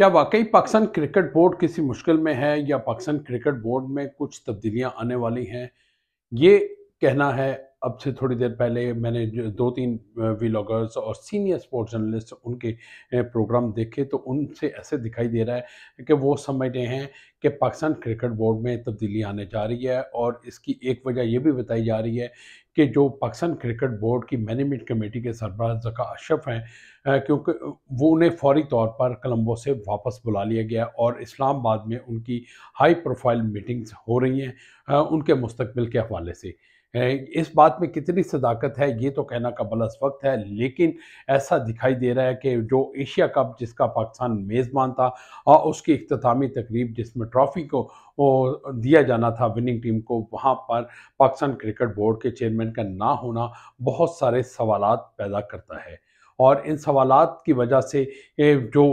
क्या वाकई Pakistan cricket board किसी मुश्किल में है या पाकिस्तान क्रिकेट बोर्ड में कुछ तब्दीलियां आने वाली हैं ये कहना है अब से थोड़ी देर पहले मैंने दो तीन व्लॉगर्स और सीनियर स्पोर्ट्स जर्नलिस्ट उनके प्रोग्राम देखे तो उनसे ऐसे दिखाई दे रहा है कि वो समझ रहे हैं कि पाकिस्तान क्रिकेट बोर्ड में तब्दीली आने जा रही है और इसकी एक वजह ये भी बताई जा रही है कि जो पाकिस्तान क्रिकेट बोर्ड की मैनेजमेंट कमेटी के सरबराह जका अशरफ हैं क्योंकि वो उन्हें फौरी तौर पर कलम्बो से वापस बुला लिया गया और इस्लामाबाद में उनकी हाई प्रोफाइल मीटिंग्स हो रही हैं उनके मुस्तबिल के हवाले से इस बात में कितनी सदाकत है ये तो कहना का बलस वक्त है लेकिन ऐसा दिखाई दे रहा है कि जो एशिया कप जिसका पाकिस्तान मेज़बान था और उसकी अख्तामी तकरीब जिसमें ट्रॉफ़ी को दिया जाना था विनिंग टीम को वहाँ पर पाकिस्तान क्रिकेट बोर्ड के चेयरमैन का ना होना बहुत सारे सवाल पैदा करता है और इन सवाल की वजह से जो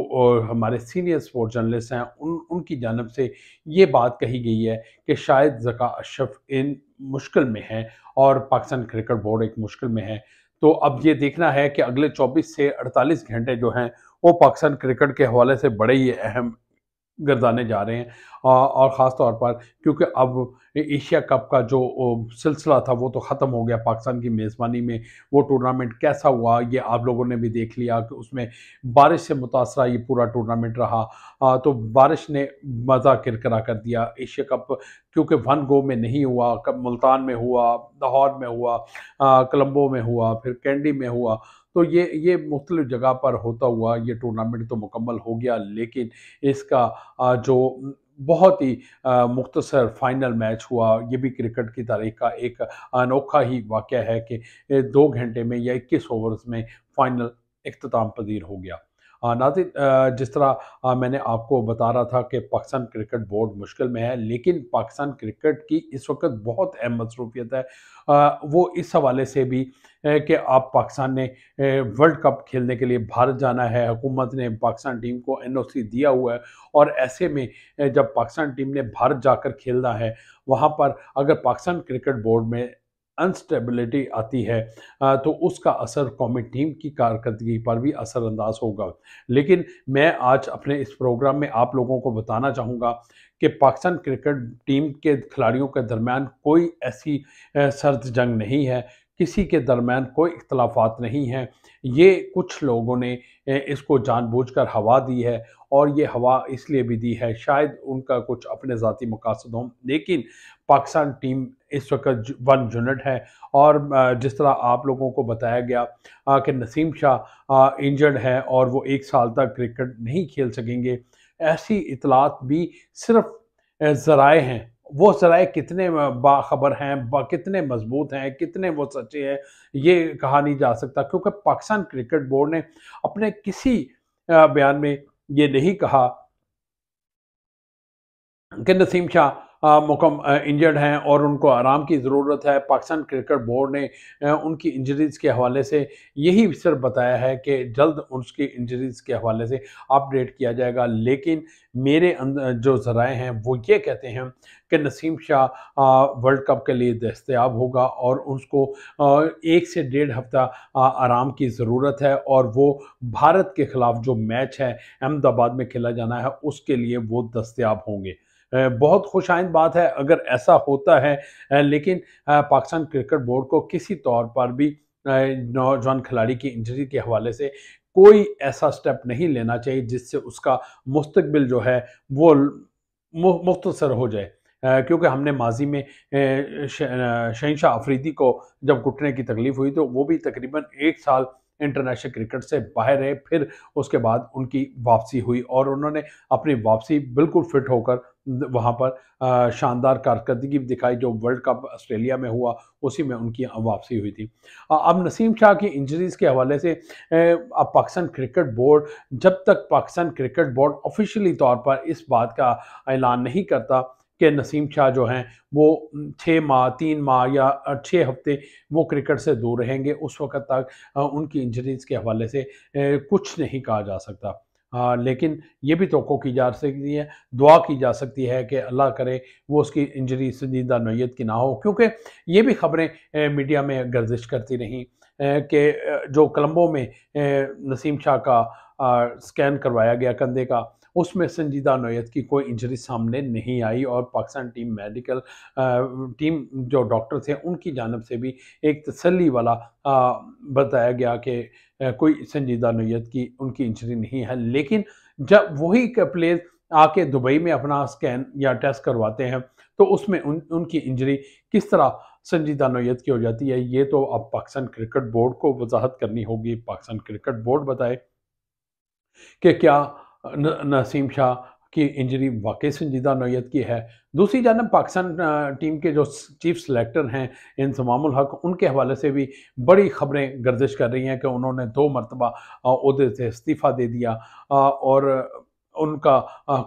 हमारे सीनियर स्पोर्ट जर्नलिस्ट हैं उन उनकी जानब से ये बात कही गई है कि शायद जका अशरफ इन मुश्किल में है और पाकिस्तान क्रिकेट बोर्ड एक मुश्किल में है तो अब ये देखना है कि अगले 24 से 48 घंटे जो हैं वो पाकिस्तान क्रिकेट के हवाले से बड़े ही अहम गर्दाने जा रहे हैं और ख़ास तौर पर क्योंकि अब एशिया कप का जो सिलसिला था वो तो ख़त्म हो गया पाकिस्तान की मेज़बानी में वो टूर्नामेंट कैसा हुआ ये आप लोगों ने भी देख लिया कि उसमें बारिश से मुतासर ये पूरा टूर्नामेंट रहा तो बारिश ने मज़ा किरकरा कर दिया एशिया कप क्योंकि वन गो में नहीं हुआ मुल्तान में हुआ लाहौर में हुआ कलम्बो में हुआ फिर कैंडी में हुआ तो ये ये मुख्तलि जगह पर होता हुआ ये टूर्नामेंट तो मुकम्मल हो गया लेकिन इसका जो बहुत ही मुख्तसर फाइनल मैच हुआ ये भी क्रिकेट की तारीख का एक अनोखा ही वाक़ है कि दो घंटे में या इक्कीस ओवर्स में फ़ाइनल अख्ताम पजीर हो गया नाजिर जिस तरह मैंने आपको बता रहा था कि पाकिस्तान क्रिकेट बोर्ड मुश्किल में है लेकिन पाकिस्तान क्रिकेट की इस वक्त बहुत अहम मसरूफियत है वो इस हवाले से भी कि आप पाकिस्तान ने वर्ल्ड कप खेलने के लिए भारत जाना है हुकूमत ने पाकिस्तान टीम को एन ओ सी दिया हुआ है और ऐसे में जब पाकिस्तान टीम ने भारत जाकर खेलना है वहाँ पर अगर पाकिस्तान क्रिकेट बोर्ड में अनस्टेबिलिटी आती है तो उसका असर कौमी टीम की कारकर्दगी पर भी असरअंदाज होगा लेकिन मैं आज अपने इस प्रोग्राम में आप लोगों को बताना चाहूँगा कि पाकिस्तान क्रिकेट टीम के खिलाड़ियों के दरमियान कोई ऐसी सर्द जंग नहीं है किसी के दरमियान कोई इख्तलाफात नहीं हैं ये कुछ लोगों ने इसको जानबूझकर हवा दी है और ये हवा इसलिए भी दी है शायद उनका कुछ अपने ज़ाती मकासद हों लेकिन पाकिस्तान टीम इस वक्त वन यूनिट है और जिस तरह आप लोगों को बताया गया कि नसीम शाह इंजर्ड है और वो एक साल तक क्रिकेट नहीं खेल सकेंगे ऐसी इतलात भी सिर्फ ज़राए हैं वो सराय कितने बाखबर हैं कितने मजबूत हैं कितने वो सच्चे हैं ये कहा नहीं जा सकता क्योंकि पाकिस्तान क्रिकेट बोर्ड ने अपने किसी बयान में ये नहीं कहा कि नसीम शाह मुकम इंजर्ड हैं और उनको आराम की ज़रूरत है पाकिस्तान क्रिकेट बोर्ड ने उनकी इंजरीज़ के हवाले से यही सिर्फ बताया है कि जल्द उनकी इंजरीज़ के हवाले से अपडेट किया जाएगा लेकिन मेरे जो ज़राए हैं वो ये कहते हैं कि नसीम शाह वर्ल्ड कप के लिए दस्तियाब होगा और उसको एक से डेढ़ हफ्ता आराम की ज़रूरत है और वो भारत के ख़िलाफ़ जो मैच है अहमदाबाद में खेला जाना है उसके लिए वो दस्तियाब होंगे बहुत खुशाइंद बात है अगर ऐसा होता है लेकिन पाकिस्तान क्रिकेट बोर्ड को किसी तौर पर भी नौजवान खिलाड़ी की इंजरी के हवाले से कोई ऐसा स्टेप नहीं लेना चाहिए जिससे उसका मुस्तबिल जो है वो मुख्तसर हो जाए क्योंकि हमने माजी में शहनशाह आफरीदी को जब घुटने की तकलीफ हुई तो वो भी तकरीबन एक साल इंटरनेशनल क्रिकेट से बाहर रहे फिर उसके बाद उनकी वापसी हुई और उन्होंने अपनी वापसी बिल्कुल फिट होकर वहाँ पर शानदार कारकर्दगी दिखाई जो वर्ल्ड कप ऑस्ट्रेलिया में हुआ उसी में उनकी वापसी हुई थी अब नसीम शाह की इंजरीज़ के हवाले से अब पाकिस्तान क्रिकेट बोर्ड जब तक पाकिस्तान क्रिकेट बोर्ड ऑफिशियली तौर पर इस बात का ऐलान नहीं करता कि नसीम शाह जो हैं वो छः माह तीन माह या छः हफ्ते वो क्रिकेट से दूर रहेंगे उस वक्त तक उनकी इंजरीज़ के हवाले से कुछ नहीं कहा जा सकता आ, हाँ, लेकिन ये भी तो की जा सकती है दुआ की जा सकती है कि अल्लाह करे वो उसकी इंजरी संजीदा नोयत की ना हो क्योंकि ये भी ख़बरें मीडिया में गर्जिश करती रहीं कि जो कलम्बो में नसीम शाह का स्कैन करवाया गया कंधे का उसमें संजीदा नोयत की कोई इंजरी सामने नहीं आई और पाकिस्तान टीम मेडिकल टीम जो डॉक्टर थे उनकी जानब से भी एक तसली वाला बताया गया कि कोई संजीदा नोयत की उनकी इंजरी नहीं है लेकिन जब वही प्लेयर आके दुबई में अपना स्कैन या टेस्ट करवाते हैं तो उसमें उन उनकी इंजरी किस तरह संजीदा नोयत की हो जाती है ये तो अब पाकिस्तान क्रिकेट बोर्ड को वजाहत करनी होगी पाकिस्तान क्रिकेट बोर्ड बताए कि क्या नसीम शाह की इंजरी वाकई संजीदा नोयत की है दूसरी जानब पाकिस्तान टीम के जो चीफ सेलेक्टर हैं इंसमाम हक उनके हवाले से भी बड़ी खबरें गर्दिश कर रही हैं कि उन्होंने दो मरतबा अहदे से इस्तीफ़ा दे दिया और उनका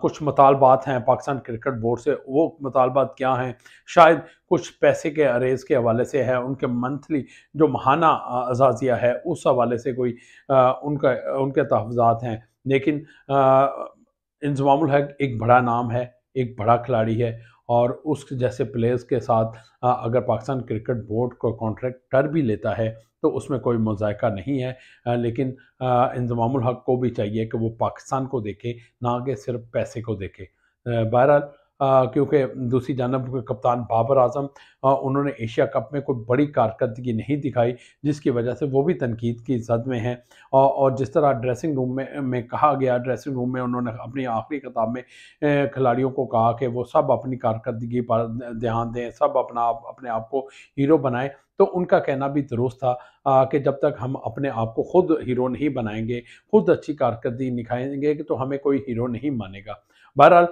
कुछ मतालबात हैं पाकिस्तान क्रिकेट बोर्ड से वो मतालबात क्या हैं शायद कुछ पैसे के अरेज़ के हवाले से है उनके मंथली जो महाना अजाजिया है उस हवाले से कोई आ, उनका उनके तहफात हैं लेकिन इंजमाम हक एक बड़ा नाम है एक बड़ा खिलाड़ी है और उस जैसे प्लेयर्स के साथ आ, अगर पाकिस्तान क्रिकेट बोर्ड को कॉन्ट्रैक्ट कर भी लेता है तो उसमें कोई मजायका नहीं है लेकिन इंजमाम हक को भी चाहिए कि वो पाकिस्तान को देखे ना कि सिर्फ पैसे को देखे बहरहाल क्योंकि दूसरी जानब कप्तान बाबर आजम उन्होंने एशिया कप में कोई बड़ी कारकर्दगी नहीं दिखाई जिसकी वजह से वो भी तनकीद की जद में हैं और जिस तरह ड्रेसिंग रूम में में कहा गया ड्रेसिंग रूम में उन्होंने अपनी आखिरी किताब में खिलाड़ियों को कहा कि वो सब अपनी कारकर्दगी पर ध्यान दें सब अपना अपने आप को हीरो बनाएं तो उनका कहना भी दुरुस्त था कि जब तक हम अपने आप को खुद हीरो नहीं बनाएंगे खुद अच्छी कारकर्दगी दिखाएंगे तो हमें कोई हीरो नहीं मानेगा बहरहाल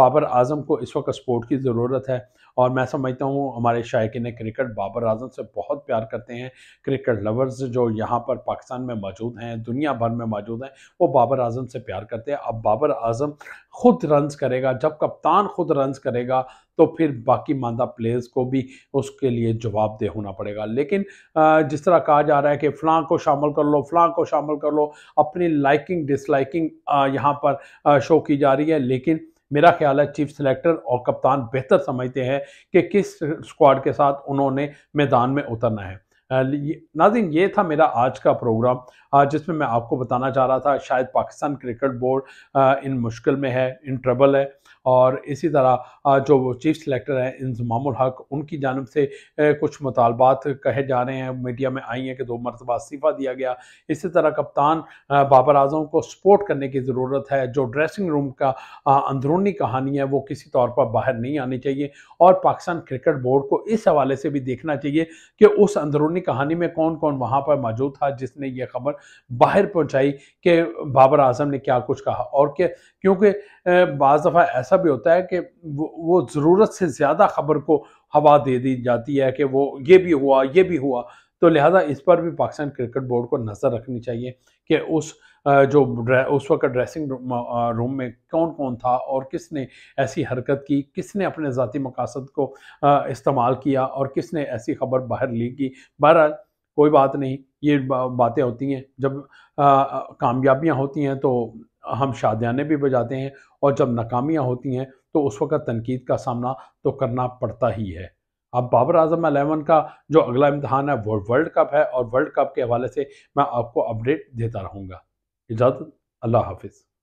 बाबर आजम को इस वक्त सपोर्ट की ज़रूरत है और मैं समझता हूँ हमारे शायक क्रिकेट बाबर आजम से बहुत प्यार करते हैं क्रिकेट लवर्स जो यहाँ पर पाकिस्तान में मौजूद हैं दुनिया भर में मौजूद हैं वो बाबर आजम से प्यार करते हैं अब बाबर आजम खुद रन करेगा जब कप्तान खुद रन करेगा तो फिर बाकी मानदा प्लेयर्स को भी उसके लिए जवाबदेह होना पड़ेगा लेकिन जिस तरह कहा जा रहा है कि फ़लाँ को शामिल कर लो फ़लाँ को शामिल कर लो अपनी लाइकिंग डिसलाइकिंग यहाँ पर शो की जा रही है लेकिन मेरा ख्याल है चीफ सेलेक्टर और कप्तान बेहतर समझते हैं कि किस स्क्वाड के साथ उन्होंने मैदान में उतरना है नाजिन ये था मेरा आज का प्रोग्राम जिसमें मैं आपको बताना चाह रहा था शायद पाकिस्तान क्रिकेट बोर्ड इन मुश्किल में है इन ट्रबल है और इसी तरह जो चीफ सेलेक्टर हैं इंजमाम हक उनकी जानब से कुछ मुतालबात कहे जा रहे हैं मीडिया में आई हैं कि दो मरतबा इस्तीफ़ा दिया गया इसी तरह कप्तान बाबर आजम को सपोर्ट करने की ज़रूरत है जो ड्रेसिंग रूम का अंदरूनी कहानी है वो किसी तौर पर बाहर नहीं आनी चाहिए और पाकिस्तान क्रिकेट बोर्ड को इस हवाले से भी देखना चाहिए कि उस अंदरूनी कहानी में कौन कौन वहाँ पर मौजूद था जिसने ये खबर बाहर पहुँचाई कि बाबर आजम ने क्या कुछ कहा और क्या क्योंकि बज दफ़ा ऐसा ऐसा भी होता है कि वो, वो ज़रूरत से ज़्यादा खबर को हवा दे दी जाती है कि वो ये भी हुआ ये भी हुआ तो लिहाजा इस पर भी पाकिस्तान क्रिकेट बोर्ड को नज़र रखनी चाहिए कि उस जो उस वक्त ड्रेसिंग रूम में कौन कौन था और किसने ऐसी हरकत की किसने अपने ज़ाती मकासद को इस्तेमाल किया और किसने ऐसी खबर बाहर ली की बहरहाल कोई बात नहीं ये बातें होती हैं जब कामयाबियां होती हैं तो हम शादियाने भी बजाते हैं और जब नाकामियाँ होती हैं तो उस वक़्त तनकीद का सामना तो करना पड़ता ही है अब बाबर आजम अलेवन का जो अगला इम्तहान है वो वर्ल्ड कप है और वर्ल्ड कप के हवाले से मैं आपको अपडेट देता रहूँगा इजाज़त अल्लाह हाफिज़